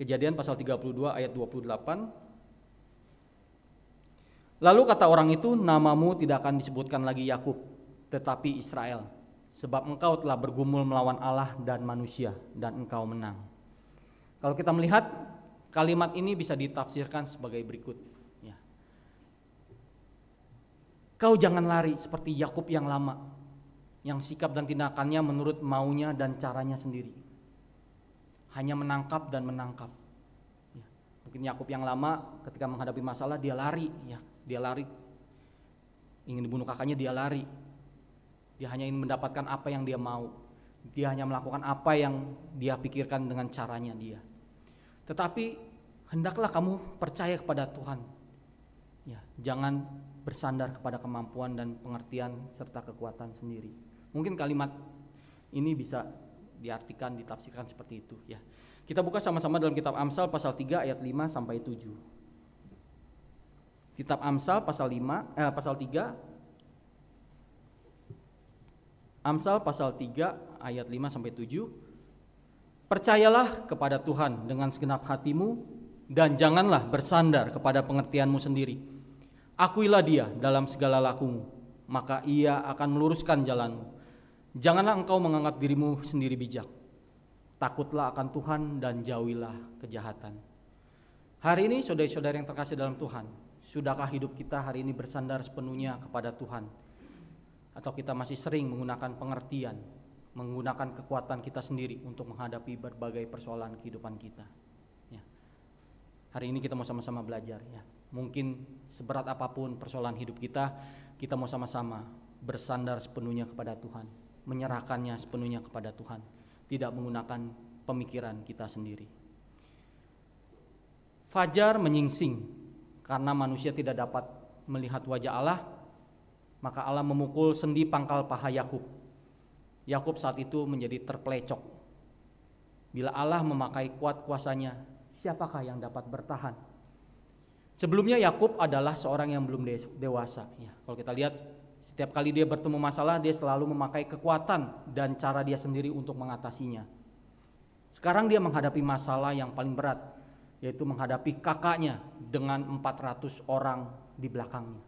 Kejadian pasal 32 ayat 28. Lalu kata orang itu, namamu tidak akan disebutkan lagi Yakub, tetapi Israel, sebab engkau telah bergumul melawan Allah dan manusia dan engkau menang. Kalau kita melihat kalimat ini bisa ditafsirkan sebagai berikut Kau jangan lari seperti Yakub yang lama, yang sikap dan tindakannya menurut maunya dan caranya sendiri. Hanya menangkap dan menangkap. Ya. Mungkin Yakub yang lama ketika menghadapi masalah dia lari, ya, dia lari. Ingin dibunuh kakaknya dia lari. Dia hanya ingin mendapatkan apa yang dia mau. Dia hanya melakukan apa yang dia pikirkan dengan caranya dia. Tetapi hendaklah kamu percaya kepada Tuhan. Ya, jangan bersandar kepada kemampuan dan pengertian serta kekuatan sendiri. Mungkin kalimat ini bisa diartikan, ditafsirkan seperti itu ya. Kita buka sama-sama dalam kitab Amsal pasal 3 ayat 5 sampai 7. Kitab Amsal pasal 5 eh, pasal 3 Amsal pasal 3 ayat 5 sampai 7 Percayalah kepada Tuhan dengan segenap hatimu dan janganlah bersandar kepada pengertianmu sendiri Akuilah dia dalam segala lakumu, maka ia akan meluruskan jalanmu. Janganlah engkau menganggap dirimu sendiri bijak. Takutlah akan Tuhan dan jauhilah kejahatan. Hari ini saudara-saudara yang terkasih dalam Tuhan, sudahkah hidup kita hari ini bersandar sepenuhnya kepada Tuhan? Atau kita masih sering menggunakan pengertian, menggunakan kekuatan kita sendiri untuk menghadapi berbagai persoalan kehidupan kita? Ya. Hari ini kita mau sama-sama belajar ya. Mungkin seberat apapun persoalan hidup kita, kita mau sama-sama bersandar sepenuhnya kepada Tuhan, menyerahkannya sepenuhnya kepada Tuhan, tidak menggunakan pemikiran kita sendiri. Fajar menyingsing karena manusia tidak dapat melihat wajah Allah, maka Allah memukul sendi pangkal paha Yakub. Yakub saat itu menjadi terpelecok. Bila Allah memakai kuat kuasanya, siapakah yang dapat bertahan? Sebelumnya Yakub adalah seorang yang belum dewasa. Ya, kalau kita lihat setiap kali dia bertemu masalah dia selalu memakai kekuatan dan cara dia sendiri untuk mengatasinya. Sekarang dia menghadapi masalah yang paling berat yaitu menghadapi kakaknya dengan 400 orang di belakangnya.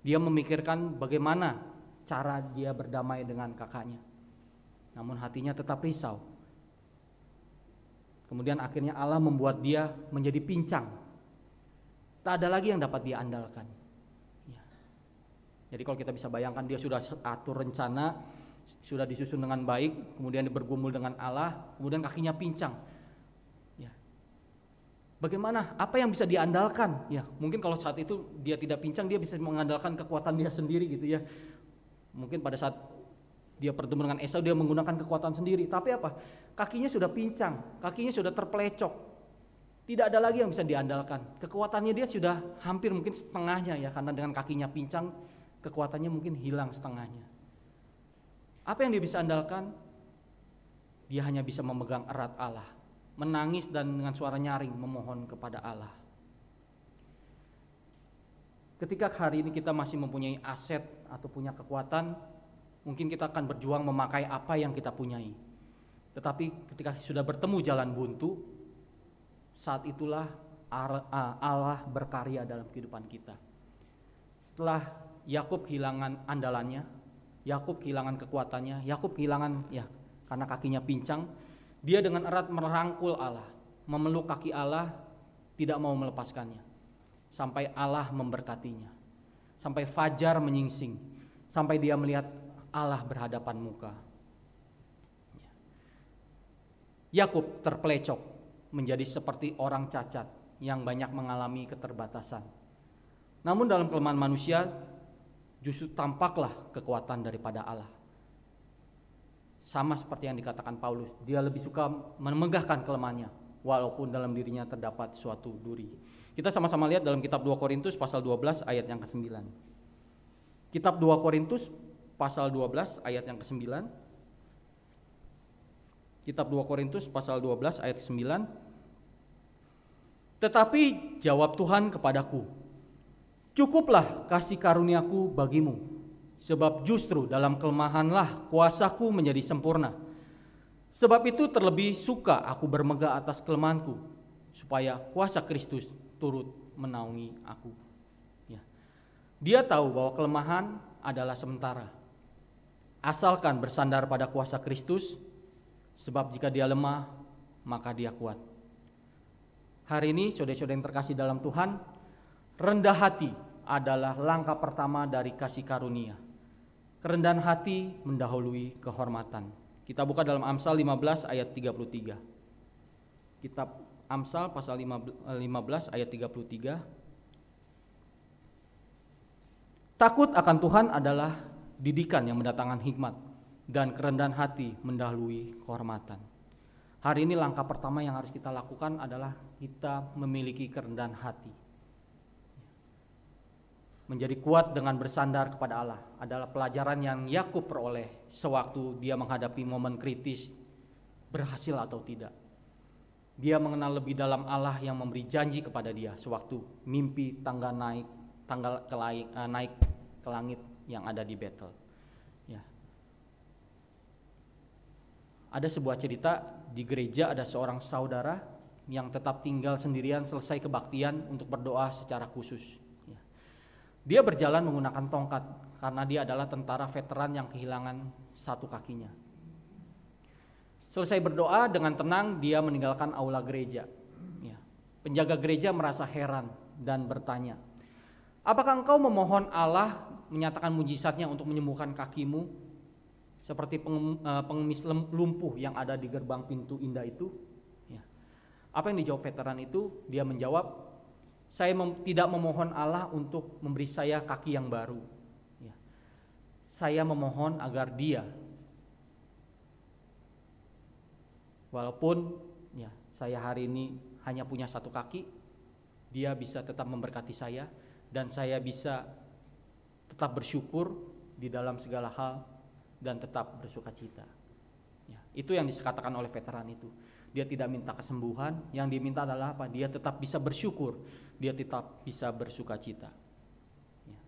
Dia memikirkan bagaimana cara dia berdamai dengan kakaknya. Namun hatinya tetap risau. Kemudian akhirnya Allah membuat dia menjadi pincang Tak ada lagi yang dapat dia andalkan. Ya. Jadi kalau kita bisa bayangkan dia sudah atur rencana, sudah disusun dengan baik, kemudian bergumul dengan Allah, kemudian kakinya pincang. Ya. Bagaimana? Apa yang bisa diandalkan? Ya, mungkin kalau saat itu dia tidak pincang, dia bisa mengandalkan kekuatan dia sendiri gitu ya. Mungkin pada saat dia bertemu dengan Esau dia menggunakan kekuatan sendiri. Tapi apa? Kakinya sudah pincang, kakinya sudah terpelecok tidak ada lagi yang bisa diandalkan. Kekuatannya dia sudah hampir mungkin setengahnya ya, karena dengan kakinya pincang, kekuatannya mungkin hilang setengahnya. Apa yang dia bisa andalkan? Dia hanya bisa memegang erat Allah, menangis dan dengan suara nyaring memohon kepada Allah. Ketika hari ini kita masih mempunyai aset atau punya kekuatan, mungkin kita akan berjuang memakai apa yang kita punyai. Tetapi ketika sudah bertemu jalan buntu, saat itulah Allah berkarya dalam kehidupan kita. Setelah Yakub kehilangan andalannya, Yakub kehilangan kekuatannya, Yakub kehilangan ya karena kakinya pincang, dia dengan erat merangkul Allah, memeluk kaki Allah, tidak mau melepaskannya. Sampai Allah memberkatinya. Sampai fajar menyingsing, sampai dia melihat Allah berhadapan muka. Ya. Yakub terpelecok menjadi seperti orang cacat yang banyak mengalami keterbatasan. Namun dalam kelemahan manusia justru tampaklah kekuatan daripada Allah. Sama seperti yang dikatakan Paulus, dia lebih suka memegahkan kelemahannya walaupun dalam dirinya terdapat suatu duri. Kita sama-sama lihat dalam kitab 2 Korintus pasal 12 ayat yang ke-9. Kitab 2 Korintus pasal 12 ayat yang ke-9 Kitab 2 Korintus pasal 12 ayat 9. Tetapi jawab Tuhan kepadaku, cukuplah kasih karuniaku bagimu, sebab justru dalam kelemahanlah kuasaku menjadi sempurna. Sebab itu terlebih suka aku bermegah atas kelemahanku, supaya kuasa Kristus turut menaungi aku. Ya. Dia tahu bahwa kelemahan adalah sementara. Asalkan bersandar pada kuasa Kristus, Sebab jika dia lemah, maka dia kuat. Hari ini saudara-saudara yang terkasih dalam Tuhan, rendah hati adalah langkah pertama dari kasih karunia. Kerendahan hati mendahului kehormatan. Kita buka dalam Amsal 15 ayat 33. Kitab Amsal pasal 15 ayat 33. Takut akan Tuhan adalah didikan yang mendatangkan hikmat dan kerendahan hati mendahului kehormatan. Hari ini langkah pertama yang harus kita lakukan adalah kita memiliki kerendahan hati. Menjadi kuat dengan bersandar kepada Allah adalah pelajaran yang Yakub peroleh sewaktu dia menghadapi momen kritis berhasil atau tidak. Dia mengenal lebih dalam Allah yang memberi janji kepada dia sewaktu mimpi tangga naik tanggal ke naik, eh, naik ke langit yang ada di battle. ada sebuah cerita di gereja ada seorang saudara yang tetap tinggal sendirian selesai kebaktian untuk berdoa secara khusus. Ya. Dia berjalan menggunakan tongkat karena dia adalah tentara veteran yang kehilangan satu kakinya. Selesai berdoa dengan tenang dia meninggalkan aula gereja. Ya. Penjaga gereja merasa heran dan bertanya, Apakah engkau memohon Allah menyatakan mujizatnya untuk menyembuhkan kakimu seperti eh, pengemis lumpuh yang ada di gerbang pintu indah itu? Ya. Apa yang dijawab veteran itu? Dia menjawab, saya mem tidak memohon Allah untuk memberi saya kaki yang baru. Ya. Saya memohon agar dia, walaupun ya saya hari ini hanya punya satu kaki, dia bisa tetap memberkati saya dan saya bisa tetap bersyukur di dalam segala hal dan tetap bersuka cita. Ya, itu yang disekatakan oleh veteran itu. Dia tidak minta kesembuhan, yang diminta adalah apa? Dia tetap bisa bersyukur, dia tetap bisa bersuka cita. Ya.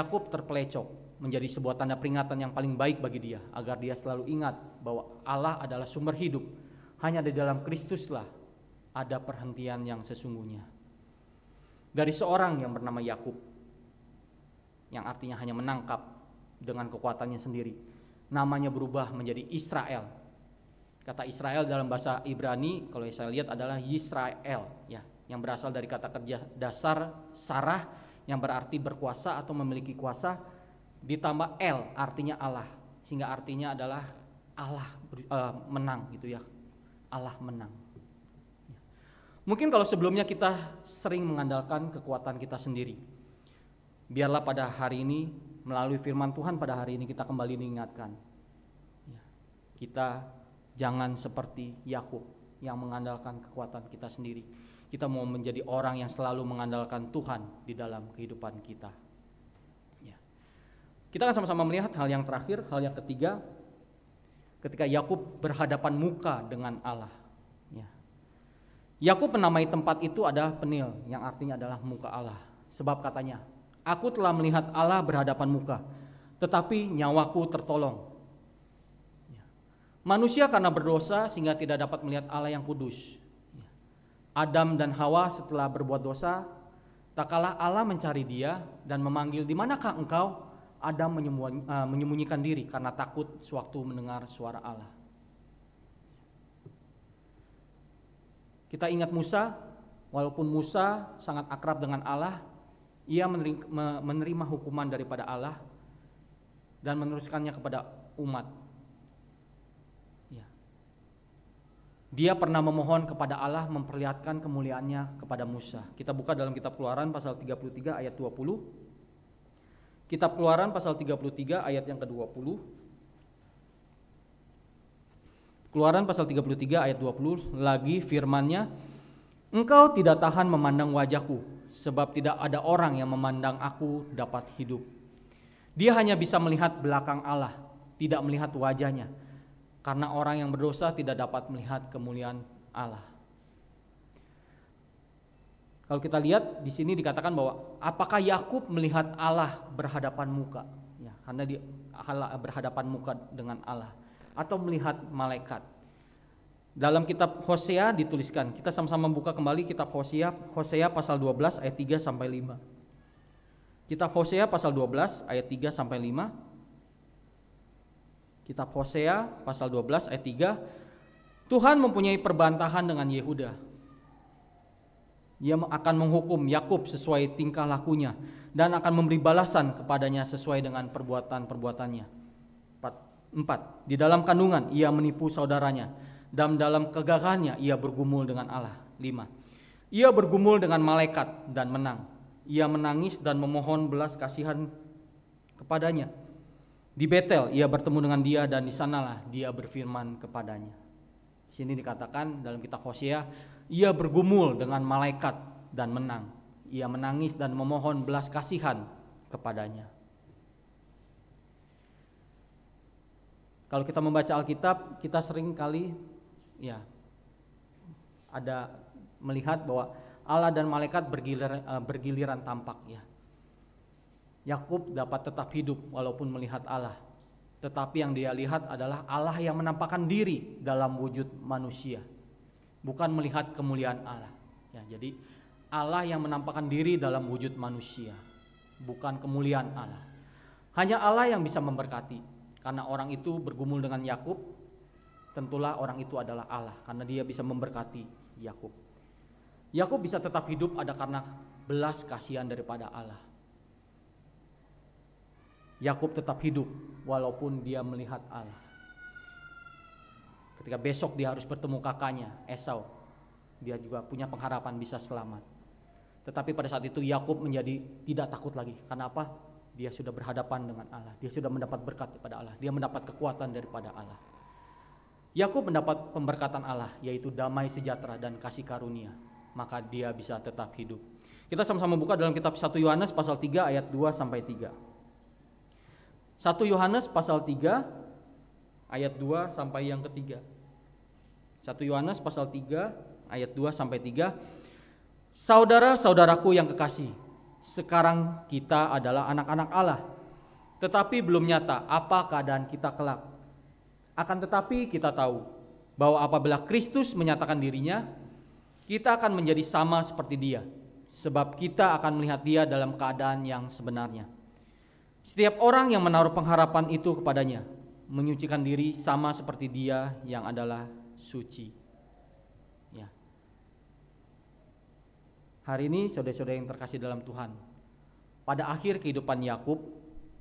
Yakub terpelecok menjadi sebuah tanda peringatan yang paling baik bagi dia, agar dia selalu ingat bahwa Allah adalah sumber hidup. Hanya di dalam Kristuslah ada perhentian yang sesungguhnya. Dari seorang yang bernama Yakub, yang artinya hanya menangkap dengan kekuatannya sendiri. Namanya berubah menjadi Israel. Kata Israel dalam bahasa Ibrani kalau saya lihat adalah Yisrael ya, yang berasal dari kata kerja dasar sarah yang berarti berkuasa atau memiliki kuasa ditambah El artinya Allah sehingga artinya adalah Allah uh, menang gitu ya. Allah menang. Ya. Mungkin kalau sebelumnya kita sering mengandalkan kekuatan kita sendiri. Biarlah pada hari ini melalui firman Tuhan pada hari ini kita kembali mengingatkan ya, Kita jangan seperti Yakub yang mengandalkan kekuatan kita sendiri. Kita mau menjadi orang yang selalu mengandalkan Tuhan di dalam kehidupan kita. Ya. Kita akan sama-sama melihat hal yang terakhir, hal yang ketiga, ketika Yakub berhadapan muka dengan Allah. Ya. Yakub menamai tempat itu adalah penil yang artinya adalah muka Allah. Sebab katanya, Aku telah melihat Allah berhadapan muka, tetapi nyawaku tertolong. Ya. Manusia karena berdosa sehingga tidak dapat melihat Allah yang kudus. Ya. Adam dan Hawa setelah berbuat dosa, tak kalah Allah mencari dia dan memanggil, "Di manakah engkau?" Adam eh, menyembunyikan diri karena takut sewaktu mendengar suara Allah. Kita ingat Musa, walaupun Musa sangat akrab dengan Allah, ia menerima hukuman daripada Allah dan meneruskannya kepada umat. Iya. Dia pernah memohon kepada Allah memperlihatkan kemuliaannya kepada Musa. Kita buka dalam kitab Keluaran pasal 33 ayat 20. Kitab Keluaran pasal 33 ayat yang ke-20. Keluaran pasal 33 ayat 20 lagi firmannya, Engkau tidak tahan memandang wajahku, sebab tidak ada orang yang memandang aku dapat hidup. Dia hanya bisa melihat belakang Allah, tidak melihat wajahnya, karena orang yang berdosa tidak dapat melihat kemuliaan Allah. Kalau kita lihat di sini dikatakan bahwa apakah Yakub melihat Allah berhadapan muka? Ya, karena dia berhadapan muka dengan Allah atau melihat malaikat. Dalam kitab Hosea dituliskan, kita sama-sama membuka kembali kitab Hosea, Hosea pasal 12 ayat 3 sampai 5. Kitab Hosea pasal 12 ayat 3 sampai 5. Kitab Hosea pasal 12 ayat 3 Tuhan mempunyai perbantahan dengan Yehuda. Ia akan menghukum Yakub sesuai tingkah lakunya dan akan memberi balasan kepadanya sesuai dengan perbuatan-perbuatannya. Empat. Di dalam kandungan ia menipu saudaranya dan dalam kegagalannya ia bergumul dengan Allah. 5. Ia bergumul dengan malaikat dan menang. Ia menangis dan memohon belas kasihan kepadanya. Di Betel ia bertemu dengan dia dan di sanalah dia berfirman kepadanya. Di sini dikatakan dalam kitab Hosea, ia bergumul dengan malaikat dan menang. Ia menangis dan memohon belas kasihan kepadanya. Kalau kita membaca Alkitab, kita sering kali ya ada melihat bahwa Allah dan malaikat bergilir, eh, bergiliran tampak ya. Yakub dapat tetap hidup walaupun melihat Allah. Tetapi yang dia lihat adalah Allah yang menampakkan diri dalam wujud manusia. Bukan melihat kemuliaan Allah. Ya, jadi Allah yang menampakkan diri dalam wujud manusia, bukan kemuliaan Allah. Hanya Allah yang bisa memberkati karena orang itu bergumul dengan Yakub tentulah orang itu adalah Allah karena dia bisa memberkati Yakub. Yakub bisa tetap hidup ada karena belas kasihan daripada Allah. Yakub tetap hidup walaupun dia melihat Allah. Ketika besok dia harus bertemu kakaknya Esau, dia juga punya pengharapan bisa selamat. Tetapi pada saat itu Yakub menjadi tidak takut lagi. Karena apa? Dia sudah berhadapan dengan Allah. Dia sudah mendapat berkat daripada Allah. Dia mendapat kekuatan daripada Allah. Yakub mendapat pemberkatan Allah yaitu damai sejahtera dan kasih karunia, maka dia bisa tetap hidup. Kita sama-sama buka dalam kitab 1 Yohanes pasal 3 ayat 2 sampai 3. 1 Yohanes pasal 3 ayat 2 sampai yang ketiga. 1 Yohanes pasal 3 ayat 2 sampai 3. Saudara-saudaraku yang kekasih, sekarang kita adalah anak-anak Allah, tetapi belum nyata apa keadaan kita kelak. Akan tetapi kita tahu bahwa apabila Kristus menyatakan dirinya, kita akan menjadi sama seperti dia, sebab kita akan melihat dia dalam keadaan yang sebenarnya. Setiap orang yang menaruh pengharapan itu kepadanya, menyucikan diri sama seperti dia yang adalah suci. Ya. Hari ini saudara-saudara yang terkasih dalam Tuhan, pada akhir kehidupan Yakub,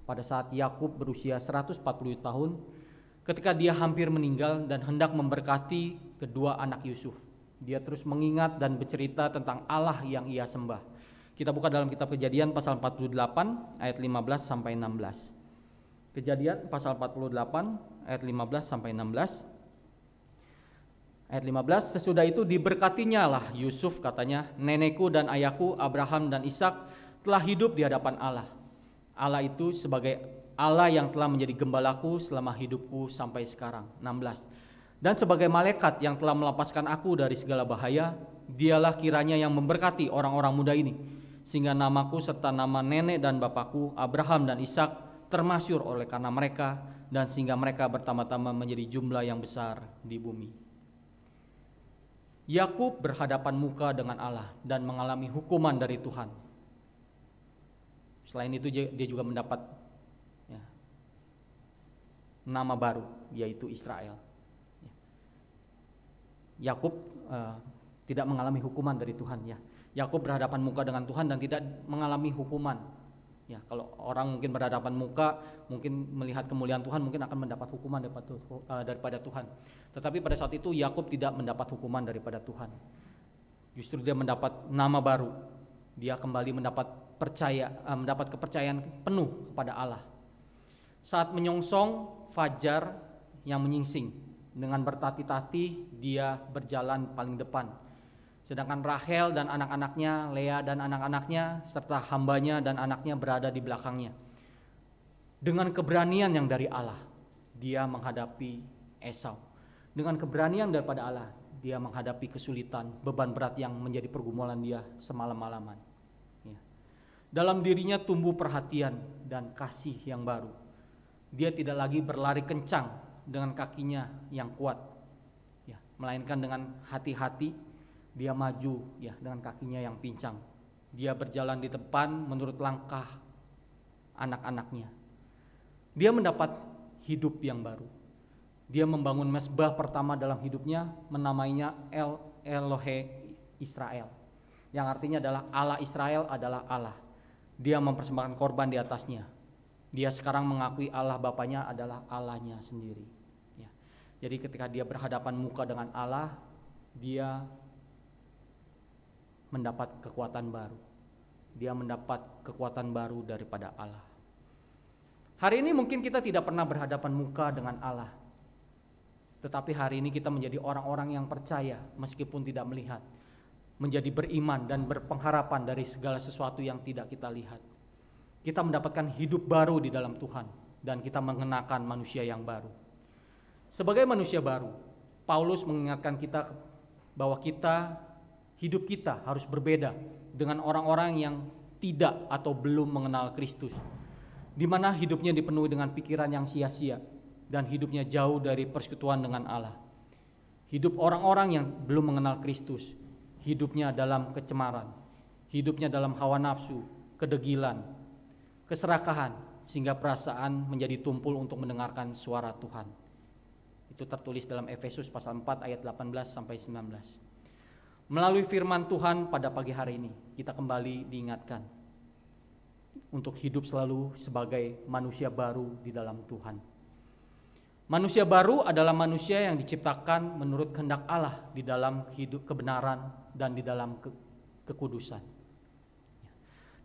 pada saat Yakub berusia 140 tahun, ketika dia hampir meninggal dan hendak memberkati kedua anak Yusuf. Dia terus mengingat dan bercerita tentang Allah yang ia sembah. Kita buka dalam kitab Kejadian pasal 48 ayat 15 sampai 16. Kejadian pasal 48 ayat 15 sampai 16. Ayat 15, sesudah itu diberkatinya lah Yusuf katanya, nenekku dan ayahku Abraham dan Ishak telah hidup di hadapan Allah. Allah itu sebagai Allah yang telah menjadi gembalaku selama hidupku sampai sekarang. 16. Dan sebagai malaikat yang telah melepaskan aku dari segala bahaya, dialah kiranya yang memberkati orang-orang muda ini, sehingga namaku serta nama nenek dan bapakku Abraham dan Ishak termasyur oleh karena mereka dan sehingga mereka bertama-tama menjadi jumlah yang besar di bumi. Yakub berhadapan muka dengan Allah dan mengalami hukuman dari Tuhan. Selain itu dia juga mendapat nama baru yaitu Israel. Yakub uh, tidak mengalami hukuman dari Tuhan ya. Yakub berhadapan muka dengan Tuhan dan tidak mengalami hukuman. Ya, kalau orang mungkin berhadapan muka, mungkin melihat kemuliaan Tuhan, mungkin akan mendapat hukuman daripada eh, Tuhan. Tetapi pada saat itu Yakub tidak mendapat hukuman daripada Tuhan. Justru dia mendapat nama baru. Dia kembali mendapat percaya, eh, mendapat kepercayaan penuh kepada Allah. Saat menyongsong fajar yang menyingsing. Dengan bertati-tati dia berjalan paling depan. Sedangkan Rahel dan anak-anaknya, Lea dan anak-anaknya, serta hambanya dan anaknya berada di belakangnya. Dengan keberanian yang dari Allah, dia menghadapi Esau. Dengan keberanian daripada Allah, dia menghadapi kesulitan, beban berat yang menjadi pergumulan dia semalam-malaman. Ya. Dalam dirinya tumbuh perhatian dan kasih yang baru dia tidak lagi berlari kencang dengan kakinya yang kuat, ya, melainkan dengan hati-hati dia maju ya dengan kakinya yang pincang. Dia berjalan di depan menurut langkah anak-anaknya. Dia mendapat hidup yang baru. Dia membangun mesbah pertama dalam hidupnya menamainya El Elohe Israel. Yang artinya adalah Allah Israel adalah Allah. Dia mempersembahkan korban di atasnya. Dia sekarang mengakui Allah Bapaknya adalah Allahnya sendiri. Ya. Jadi ketika dia berhadapan muka dengan Allah, dia mendapat kekuatan baru. Dia mendapat kekuatan baru daripada Allah. Hari ini mungkin kita tidak pernah berhadapan muka dengan Allah. Tetapi hari ini kita menjadi orang-orang yang percaya meskipun tidak melihat. Menjadi beriman dan berpengharapan dari segala sesuatu yang tidak kita lihat kita mendapatkan hidup baru di dalam Tuhan dan kita mengenakan manusia yang baru. Sebagai manusia baru, Paulus mengingatkan kita bahwa kita hidup kita harus berbeda dengan orang-orang yang tidak atau belum mengenal Kristus. Di mana hidupnya dipenuhi dengan pikiran yang sia-sia dan hidupnya jauh dari persekutuan dengan Allah. Hidup orang-orang yang belum mengenal Kristus, hidupnya dalam kecemaran, hidupnya dalam hawa nafsu, kedegilan, keserakahan sehingga perasaan menjadi tumpul untuk mendengarkan suara Tuhan. Itu tertulis dalam Efesus pasal 4 ayat 18 sampai 19. Melalui firman Tuhan pada pagi hari ini kita kembali diingatkan untuk hidup selalu sebagai manusia baru di dalam Tuhan. Manusia baru adalah manusia yang diciptakan menurut kehendak Allah di dalam hidup kebenaran dan di dalam ke kekudusan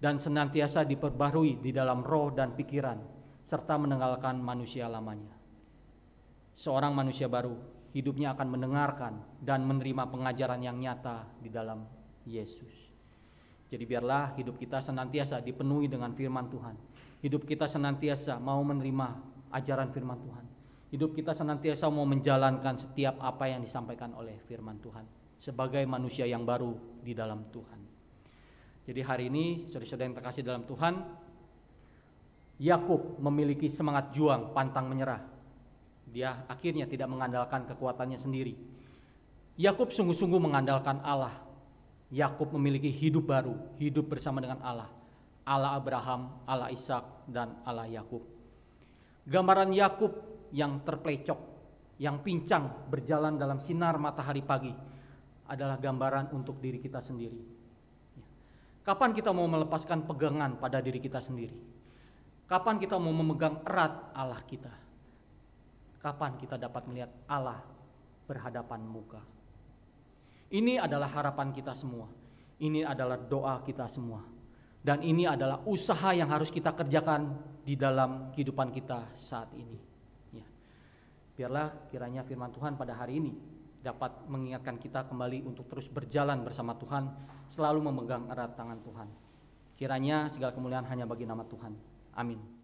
dan senantiasa diperbarui di dalam roh dan pikiran serta mendengarkan manusia lamanya. Seorang manusia baru hidupnya akan mendengarkan dan menerima pengajaran yang nyata di dalam Yesus. Jadi biarlah hidup kita senantiasa dipenuhi dengan firman Tuhan. Hidup kita senantiasa mau menerima ajaran firman Tuhan. Hidup kita senantiasa mau menjalankan setiap apa yang disampaikan oleh firman Tuhan sebagai manusia yang baru di dalam Tuhan. Jadi hari ini saudara-saudara yang terkasih dalam Tuhan, Yakub memiliki semangat juang, pantang menyerah. Dia akhirnya tidak mengandalkan kekuatannya sendiri. Yakub sungguh-sungguh mengandalkan Allah. Yakub memiliki hidup baru, hidup bersama dengan Allah. Allah Abraham, Allah Ishak, dan Allah Yakub. Gambaran Yakub yang terplecok, yang pincang berjalan dalam sinar matahari pagi adalah gambaran untuk diri kita sendiri Kapan kita mau melepaskan pegangan pada diri kita sendiri? Kapan kita mau memegang erat Allah kita? Kapan kita dapat melihat Allah berhadapan muka? Ini adalah harapan kita semua. Ini adalah doa kita semua. Dan ini adalah usaha yang harus kita kerjakan di dalam kehidupan kita saat ini. Ya. Biarlah kiranya firman Tuhan pada hari ini dapat mengingatkan kita kembali untuk terus berjalan bersama Tuhan, selalu memegang erat tangan Tuhan. Kiranya segala kemuliaan hanya bagi nama Tuhan. Amin.